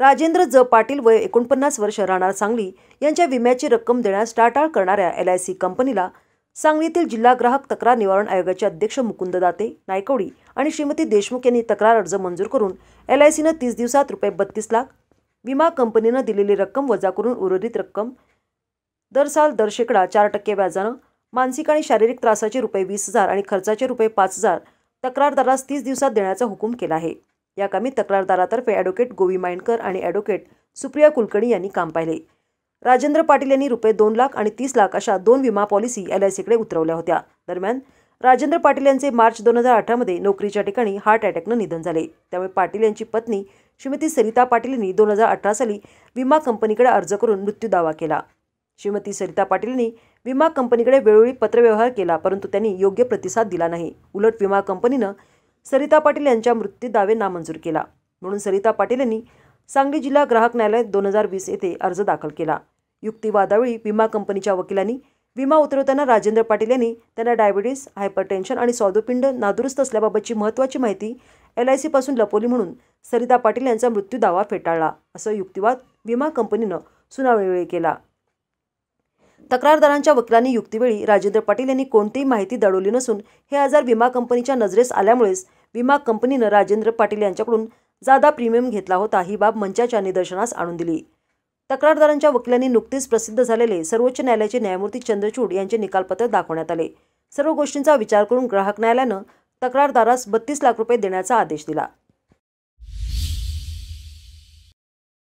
राजेंद्र ज पाटील वय एकोणपन्नास वर्ष राहणार सांगली यांच्या विम्याची रक्कम देण्यास टाटाळ करणाऱ्या एल आय सी कंपनीला सांगलीतील जिल्हा ग्राहक तक्रार निवारण आयोगाचे अध्यक्ष मुकुंद दाते नायकवडी आणि श्रीमती देशमुख यांनी तक्रार अर्ज मंजूर करून एल आय सीनं तीस दिवसात रुपये बत्तीस लाख विमा कंपनीनं दिलेली रक्कम वजा करून उर्वरित रक्कम दर साल दर शेकडा चार टक्के व्याजानं मानसिक आणि शारीरिक त्रासाचे रुपये वीस हजार आणि खर्चाचे रुपये पाच हजार तक्रारदारास तीस दिवसात देण्याचा हुकूम केला आहे या कामी तक्रारदारातर्फे ॲडव्होकेट गोवी माइंडकर आणि ॲडव्होकेट सुप्रिया कुलकर्णी यांनी काम पाहिले राजेंद्र पाटील यांनी रुपये दोन लाख आणि तीस लाख अशा दोन विमा पॉलिसी एल आय सीकडे उतरवल्या होत्या दरम्यान राजेंद्र पाटील यांचे मार्च दोन हजार अठरामध्ये नोकरीच्या ठिकाणी हार्ट अटॅकनं निधन झाले त्यामुळे पाटील यांची पत्नी श्रीमती सरिता पाटील यांनी दोन हजार अठरा साली विमा कंपनीकडे अर्ज करून मृत्यू दावा केला श्रीमती सरिता पाटील यांनी विमा कंपनीकडे वेळोवेळी पत्रव्यवहार केला परंतु त्यांनी योग्य प्रतिसाद दिला नाही उलट विमा कंपनीनं सरिता पाटील यांच्या मृत्यू दावे नामंजूर केला म्हणून सरिता पाटील यांनी सांगली जिल्हा ग्राहक न्यायालयात दोन हजार वीस येथे अर्ज दाखल केला युक्तिवादावेळी विमा कंपनीच्या वकिलांनी विमा उतरवताना राजेंद्र पाटील यांनी त्यांना डायबिटीस हायपरटेन्शन आणि सौदोपिंड नादुरुस्त असल्याबाबतची महत्त्वाची माहिती एल आय सीपासून लपवली म्हणून सरिता पाटील यांचा मृत्यू दावा फेटाळला असं युक्तिवाद विमा कंपनीनं सुनावणीवेळी केला तक्रारदारांच्या वकिलांनी युक्तीवेळी राजेंद्र पाटील यांनी कोणतीही माहिती दडवली नसून हे आजार विमा कंपनीच्या नजरेस आल्यामुळेच विमा कंपनीनं राजेंद्र पाटील यांच्याकडून जादा प्रीमियम घेतला होता ही बाब मंचाच्या निदर्शनास आणून दिली तक्रारदारांच्या वकिलांनी नुकतेच प्रसिद्ध झालेले सर्वोच्च न्यायालयाचे न्यायमूर्ती चंद्रचूड यांचे निकालपत्र दाखवण्यात आले सर्व गोष्टींचा विचार करून ग्राहक न्यायालयानं तक्रारदारास बत्तीस लाख रुपये देण्याचा आदेश दिला